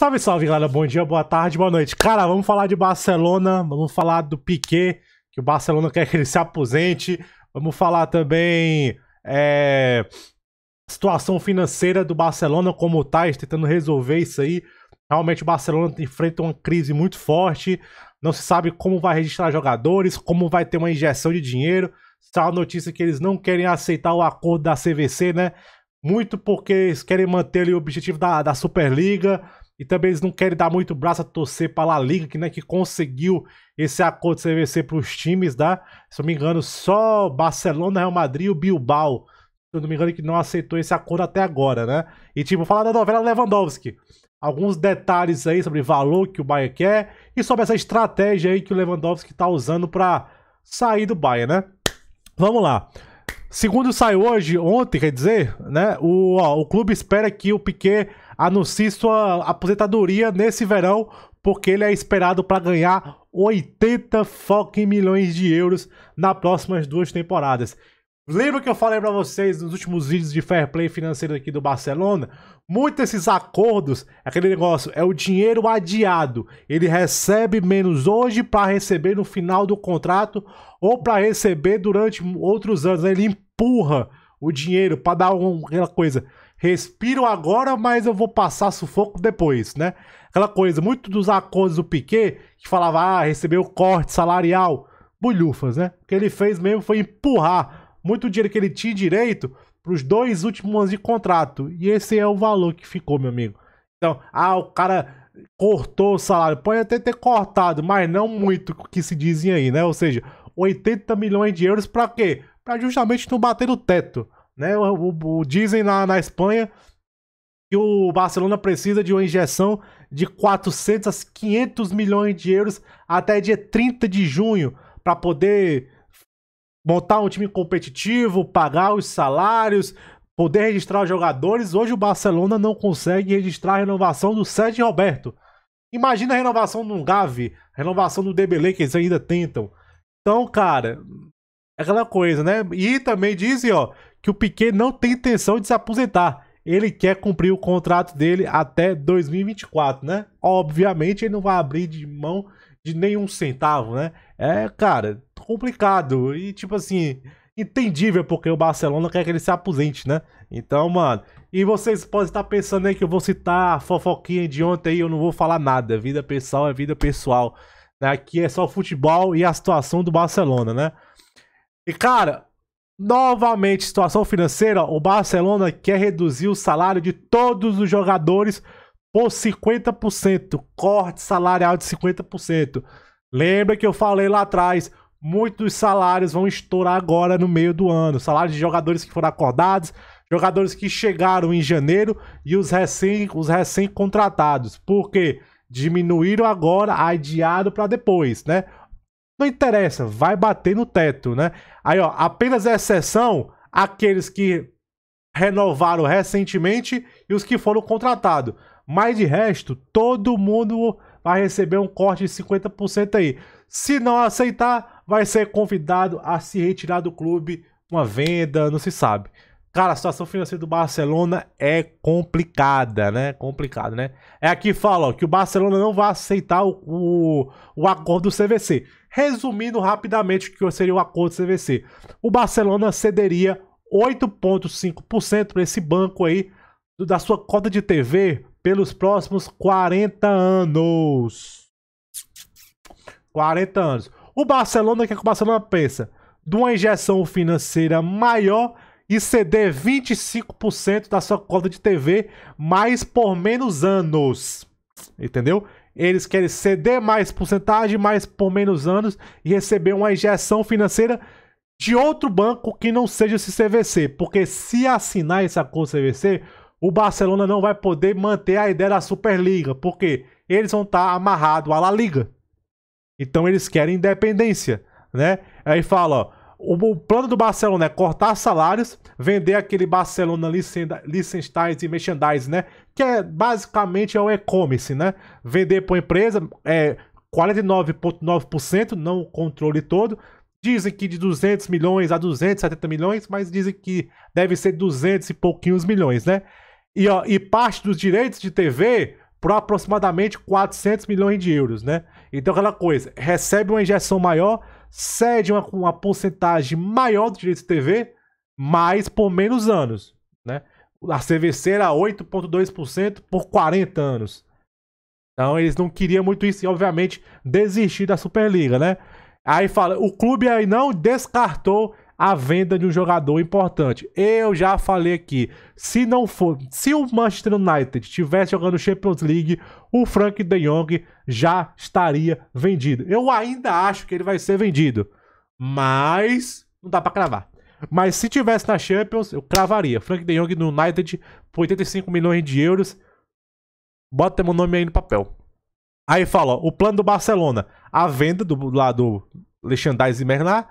Salve, salve, galera. Bom dia, boa tarde, boa noite. Cara, vamos falar de Barcelona, vamos falar do Piquet, que o Barcelona quer que ele se aposente. Vamos falar também é, situação financeira do Barcelona, como tá, tentando resolver isso aí. Realmente o Barcelona enfrenta uma crise muito forte. Não se sabe como vai registrar jogadores, como vai ter uma injeção de dinheiro. Está a notícia que eles não querem aceitar o acordo da CVC, né? Muito porque eles querem manter ali, o objetivo da, da Superliga e também eles não querem dar muito braço a torcer para a Liga, que, né, que conseguiu esse acordo de CVC para os times, tá? Se eu não me engano, só Barcelona, Real Madrid e o Bilbao. Se eu não me engano, que não aceitou esse acordo até agora, né? E tipo, falar da novela Lewandowski. Alguns detalhes aí sobre valor que o Bayern quer e sobre essa estratégia aí que o Lewandowski está usando para sair do Bayern, né? Vamos lá. Segundo saiu hoje, ontem, quer dizer, né? O, ó, o clube espera que o Piquet anuncie sua aposentadoria nesse verão, porque ele é esperado para ganhar 80 fucking milhões de euros nas próximas duas temporadas. Lembra que eu falei para vocês nos últimos vídeos de fair play financeiro aqui do Barcelona? Muitos desses acordos, aquele negócio, é o dinheiro adiado. Ele recebe menos hoje para receber no final do contrato ou para receber durante outros anos. Ele empurra o dinheiro para dar uma, aquela coisa respiro agora, mas eu vou passar sufoco depois, né? Aquela coisa, muito dos acordos do Piquet, que falava, ah, recebeu corte salarial, bulhufas, né? O que ele fez mesmo foi empurrar muito dinheiro que ele tinha direito para os dois últimos anos de contrato. E esse é o valor que ficou, meu amigo. Então, ah, o cara cortou o salário. Pode até ter cortado, mas não muito que se dizem aí, né? Ou seja, 80 milhões de euros para quê? Para justamente não bater no teto. Né? O, o, o dizem na, na Espanha que o Barcelona precisa de uma injeção de 400 a 500 milhões de euros até dia 30 de junho para poder montar um time competitivo, pagar os salários, poder registrar os jogadores. Hoje o Barcelona não consegue registrar a renovação do Sérgio Roberto. Imagina a renovação do Gavi, renovação do Debele que eles ainda tentam. Então, cara, é aquela coisa, né? E também dizem, ó, que o Piquet não tem intenção de se aposentar. Ele quer cumprir o contrato dele até 2024, né? Obviamente ele não vai abrir de mão de nenhum centavo, né? É, cara, complicado. E tipo assim, entendível porque o Barcelona quer que ele se aposente, né? Então, mano. E vocês podem estar pensando aí que eu vou citar a fofoquinha de ontem aí, eu não vou falar nada. É vida pessoal é vida pessoal. Né? Aqui é só futebol e a situação do Barcelona, né? E, cara, Novamente, situação financeira: o Barcelona quer reduzir o salário de todos os jogadores por 50%, corte salarial de 50%. Lembra que eu falei lá atrás, muitos salários vão estourar agora no meio do ano. Salários de jogadores que foram acordados, jogadores que chegaram em janeiro e os recém os recém contratados. Por quê? Diminuíram agora, adiado para depois, né? Não interessa, vai bater no teto, né? Aí, ó, apenas exceção aqueles que renovaram recentemente e os que foram contratados. Mas de resto, todo mundo vai receber um corte de 50% aí. Se não aceitar, vai ser convidado a se retirar do clube, uma venda, não se sabe. Cara, a situação financeira do Barcelona é complicada, né? Complicada, né? É aqui fala ó, que o Barcelona não vai aceitar o, o, o acordo do CVC. Resumindo rapidamente o que seria o acordo CVC. O Barcelona cederia 8,5% para esse banco aí da sua cota de TV pelos próximos 40 anos. 40 anos. O Barcelona, o que, é que o Barcelona pensa? De uma injeção financeira maior e ceder 25% da sua cota de TV mais por menos anos. Entendeu? Eles querem ceder mais porcentagem, mais por menos anos e receber uma injeção financeira de outro banco que não seja esse CVC. Porque se assinar esse acordo CVC, o Barcelona não vai poder manter a ideia da Superliga, porque eles vão estar tá amarrados à La Liga. Então eles querem independência, né? Aí fala, ó, o, plano do Barcelona é cortar salários, vender aquele Barcelona licenciais e merchandise, né? que é basicamente é o e-commerce, né? Vender para uma empresa é 49,9%, não o controle todo. Dizem que de 200 milhões a 270 milhões, mas dizem que deve ser 200 e pouquinhos milhões, né? E, ó, e parte dos direitos de TV por aproximadamente 400 milhões de euros, né? Então, aquela coisa, recebe uma injeção maior, cede uma, uma porcentagem maior do direito de TV, mas por menos anos, né? a CVC era 8,2% por 40 anos. Então eles não queriam muito isso e, obviamente, desistir da Superliga, né? Aí fala, o clube aí não descartou a venda de um jogador importante. Eu já falei aqui, se não for, se o Manchester United estivesse jogando Champions League, o Frank De Jong já estaria vendido. Eu ainda acho que ele vai ser vendido, mas não dá para cravar. Mas se tivesse na Champions, eu cravaria. Frank de Jong no United por 85 milhões de euros. Bota meu nome aí no papel. Aí fala, ó, o plano do Barcelona. A venda do, lado do Alexandre Merlin.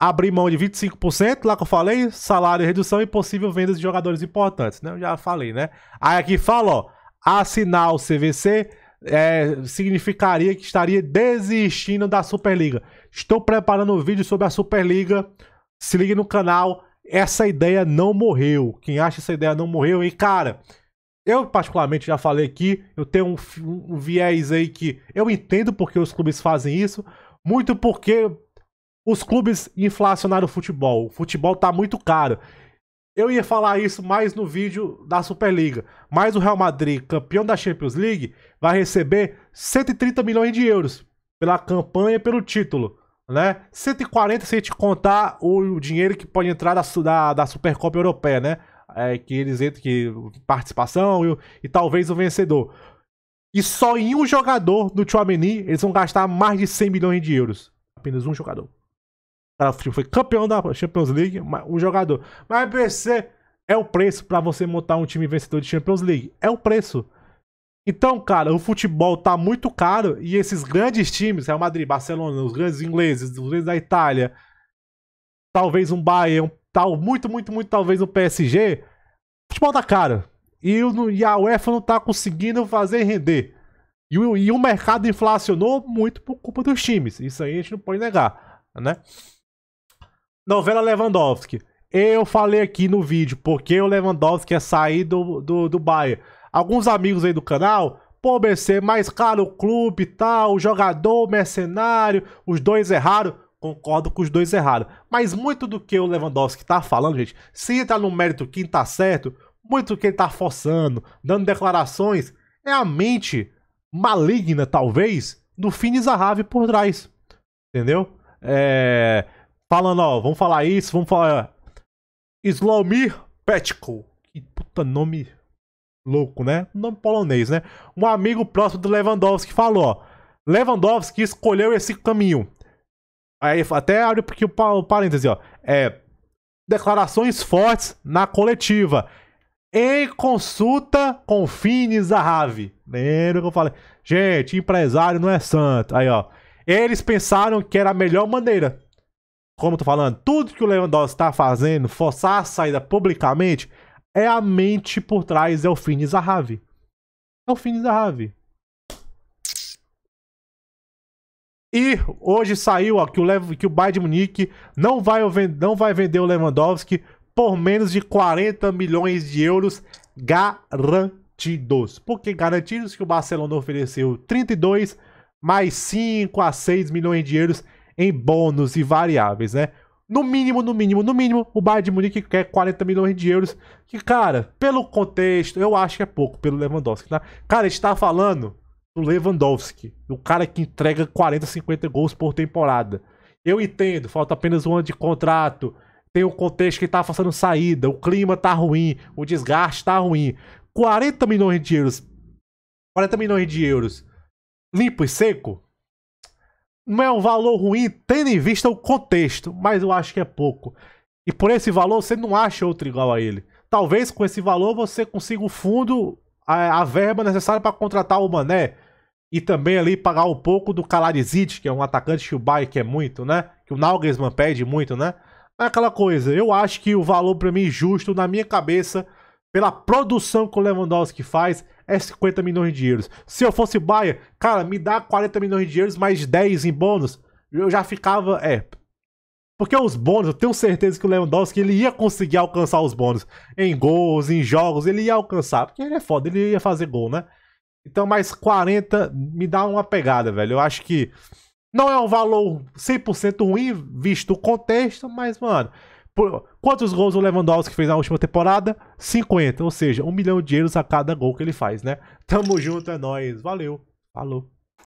abrir mão de 25%, lá que eu falei, salário, redução e possível vendas de jogadores importantes, né? Eu já falei, né? Aí aqui fala, ó, assinar o CVC é, significaria que estaria desistindo da Superliga. Estou preparando um vídeo sobre a Superliga se liga no canal, essa ideia não morreu. Quem acha essa ideia não morreu, e cara, eu particularmente já falei aqui, eu tenho um, um, um viés aí que eu entendo porque os clubes fazem isso, muito porque os clubes inflacionaram o futebol. O futebol tá muito caro. Eu ia falar isso mais no vídeo da Superliga. Mas o Real Madrid, campeão da Champions League, vai receber 130 milhões de euros pela campanha e pelo título né? 140 se a gente contar o, dinheiro que pode entrar da, da, da Supercopa Europeia, né? É, que eles entram que participação e, e, talvez o vencedor. E só em um jogador do Chouameni eles vão gastar mais de 100 milhões de euros. Apenas um jogador. O cara foi campeão da Champions League, um jogador. Mas PC é o preço para você montar um time vencedor de Champions League. É o preço. Então, cara, o futebol tá muito caro e esses grandes times, Real Madrid, Barcelona, os grandes ingleses, os grandes da Itália, talvez um Bayern, tal, muito, muito, muito, talvez um PSG, o futebol tá caro. E, e a UEFA não tá conseguindo fazer render. E o, e o mercado inflacionou muito por culpa dos times. Isso aí a gente não pode negar, né? Novela Lewandowski. Eu falei aqui no vídeo porque o Lewandowski ia sair do, do, do Bayern alguns amigos aí do canal. Pô, BC, mais caro o clube e tal, o jogador, o mercenário, os dois erraram. Concordo com os dois erraram. Mas muito do que o Lewandowski tá falando, gente, se entra no mérito quem tá certo, muito do que ele tá forçando, dando declarações, é a mente maligna, talvez, do Fini Zahavi por trás. Entendeu? É... Falando, ó, vamos falar isso, vamos falar... Slomir Petko. Que puta nome louco, né? nome polonês, né? Um amigo próximo do Lewandowski falou, ó. Lewandowski escolheu esse caminho. Aí até abre porque o parêntese, ó. É declarações fortes na coletiva. Em consulta com Fini Zahavi. Lembra que eu falei? Gente, empresário não é santo. Aí, ó. Eles pensaram que era a melhor maneira. Como eu tô falando, tudo que o Lewandowski está fazendo, forçar a saída publicamente, é a mente por trás, é o Fini Zahavi. É o Fini Zahavi. E hoje saiu ó, que, o Lev, que o Bayern de Munique não vai, não vai vender o Lewandowski por menos de 40 milhões de euros garantidos. Porque garantidos que o Barcelona ofereceu 32 mais 5 a 6 milhões de euros em bônus e variáveis, né? No mínimo, no mínimo, no mínimo, o Bayern de Munique quer 40 milhões de euros. Que, cara, pelo contexto, eu acho que é pouco pelo Lewandowski, tá? Cara, a gente tá falando do Lewandowski, o cara que entrega 40, 50 gols por temporada. Eu entendo, falta apenas um ano de contrato, tem o um contexto que tá fazendo saída, o clima tá ruim, o desgaste tá ruim. 40 milhões de euros. 40 milhões de euros limpo e seco? não é um valor ruim tendo em vista o contexto, mas eu acho que é pouco. E por esse valor você não acha outro igual a ele. Talvez com esse valor você consiga o fundo, a, a verba necessária para contratar o Mané. E também ali pagar um pouco do Kalaridzic, que é um atacante que o Bayern quer muito, né? Que o Nalgesman pede muito, né? É aquela coisa, eu acho que o valor para mim justo, na minha cabeça, pela produção que o Lewandowski faz, é 50 milhões de euros. Se eu fosse Baia, cara, me dá 40 milhões de euros mais 10 em bônus, eu já ficava, é. Porque os bônus, eu tenho certeza que o Lewandowski ele ia conseguir alcançar os bônus em gols, em jogos, ele ia alcançar, porque ele é foda, ele ia fazer gol, né? Então mais 40 me dá uma pegada, velho. Eu acho que não é um valor 100% ruim visto o contexto, mas mano, por, quantos gols o Lewandowski fez na última temporada? 50, ou seja, um milhão de euros a cada gol que ele faz, né? Tamo junto, é nóis. Valeu. Falou.